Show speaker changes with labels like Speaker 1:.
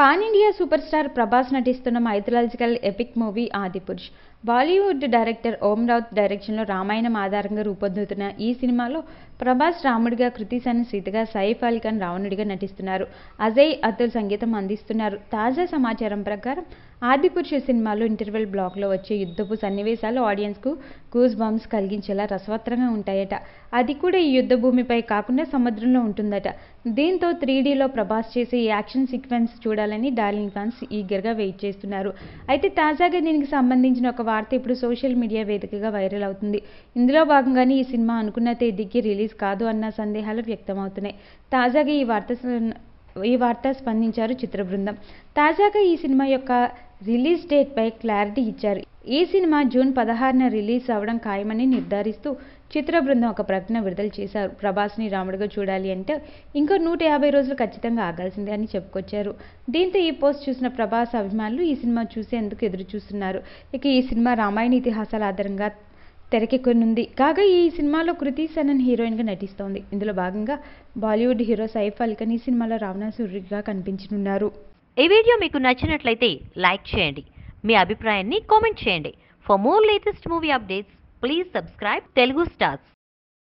Speaker 1: pan India super star Prabhas నటిస్తున్న mythological epic movie Adipurush Bollywood director Om Raut డైరెక్షన్లో రామాయణం ఆధారంగా రూపొందుతున్న ఈ సినిమాలో ప్రభాస్ రాముడిగా కృతిసన్ సీతగా సైఫ్ అల్ ఖాన్ రావణుడిగా నటిస్తున్నారు అజయ్ అతుల్ సంగీతం అందిస్తున్నారు తాజా సమాచారం ప్రకారం ఆదిపురుష సినిమాలో ఇంటర్వెల్ బ్లాక్లో వచ్చే యుద్ధపు సన్నివేశాలు ఆడియన్స్కు కూజ్ బాంబ్స్ కలిగించేలా రసవత్రంగా ఉంటాయట అది కూడా ఈ యుద్ధ భూమిపై కాకుండా సముద్రంలో ఉంటుందట దీంతో త్రీడీలో ప్రభాస్ చేసే ఈ యాక్షన్ సీక్వెన్స్ చూడాలని డార్లింగ్ ఫ్యాన్స్ ఈగర్గా వెయిట్ చేస్తున్నారు అయితే తాజాగా దీనికి సంబంధించిన ఒక వార్త ఇప్పుడు సోషల్ మీడియా వేదికగా వైరల్ అవుతుంది ఇందులో భాగంగానే ఈ సినిమా అనుకున్న తేదీకి రిలీజ్ కాదు అన్న సందేహాలు వ్యక్తమవుతున్నాయి తాజాగా ఈ వార్త ఈ వార్త స్పందించారు చిత్ర బృందం తాజాగా ఈ సినిమా యొక్క రిలీజ్ డేట్ పై క్లారిటీ ఇచ్చారు ఈ సినిమా జూన్ పదహారున రిలీజ్ అవ్వడం ఖాయమని నిర్ధారిస్తూ చిత్ర బృందం ఒక ప్రకటన విడుదల చేశారు ప్రభాస్ని రాముడిగా చూడాలి అంటే ఇంకో నూట యాభై రోజులు ఖచ్చితంగా ఆగాల్సిందే అని చెప్పుకొచ్చారు దీంతో ఈ పోస్ట్ చూసిన ప్రభాస్ అభిమానులు ఈ సినిమా చూసేందుకు ఎదురు చూస్తున్నారు ఇక ఈ సినిమా రామాయణ ఇతిహాసాల ఆధారంగా తెరకెక్కనుంది కాగా ఈ సినిమాలో కృతి సనన్ హీరోయిన్గా నటిస్తోంది ఇందులో భాగంగా బాలీవుడ్ హీరో సైఫ్ అల్కన్ ఈ సినిమాలో రావణాసురుడిగా కనిపించనున్నారు
Speaker 2: ఈ వీడియో మీకు నచ్చినట్లయితే లైక్ చేయండి మీ అభిప్రాయాన్ని కామెంట్ చేయండి for more latest movie updates please subscribe Telugu stars